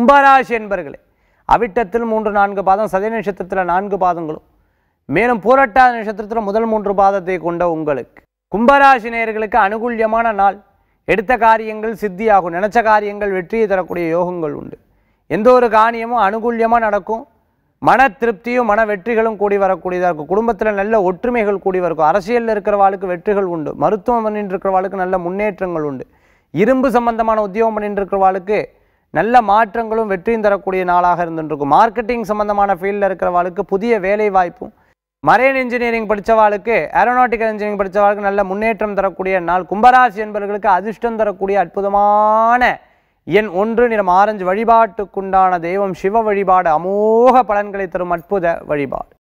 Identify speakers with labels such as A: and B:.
A: கும்பராசி என்பர்களே அவிட்டத்தில் மூன்று நான்கு பாதம் சதய நட்சத்திரத்தில் நான்கு பாதங்களும் மேலும் பூரட்டாத நட்சத்திரத்தில் முதல் மூன்று பாதத்தை கொண்ட உங்களுக்கு கும்பராசி நேயர்களுக்கு அனுகூல்யமான நாள் எடுத்த காரியங்கள் சித்தியாகும் நினச்ச காரியங்கள் வெற்றியை தரக்கூடிய யோகங்கள் உண்டு எந்த ஒரு காரியமும் அனுகூல்யமாக நடக்கும் மன திருப்தியும் மன வெற்றிகளும் கூடி வரக்கூடியதாக இருக்கும் குடும்பத்தில் நல்ல ஒற்றுமைகள் கூடி இருக்கும் அரசியலில் இருக்கிறவாளுக்கு வெற்றிகள் உண்டு மருத்துவம் பண்ணிட்டு இருக்கிறவாளுக்கு நல்ல முன்னேற்றங்கள் உண்டு இரும்பு சம்பந்தமான உத்தியோகம் பண்ணிட்டு இருக்கிறவாளுக்கு நல்ல மாற்றங்களும் வெற்றியும் தரக்கூடிய நாளாக இருந்துருக்கும் மார்க்கெட்டிங் சம்மந்தமான ஃபீல்டில் இருக்கிறவாளுக்கு புதிய வேலை வாய்ப்பும் மரேன் இன்ஜினியரிங் படித்தவாளுக்கு ஏரோனாட்டிக்கல் இன்ஜினியரிங் படித்தவாளுக்கு நல்ல முன்னேற்றம் தரக்கூடிய நாள் கும்பராசி என்பவர்களுக்கு அதிர்ஷ்டம் தரக்கூடிய அற்புதமான என் ஒன்று நிறம் ஆரஞ்சு வழிபாட்டுக்குண்டான தெய்வம் சிவ வழிபாடு அமோக பலன்களை தரும் அற்புத வழிபாடு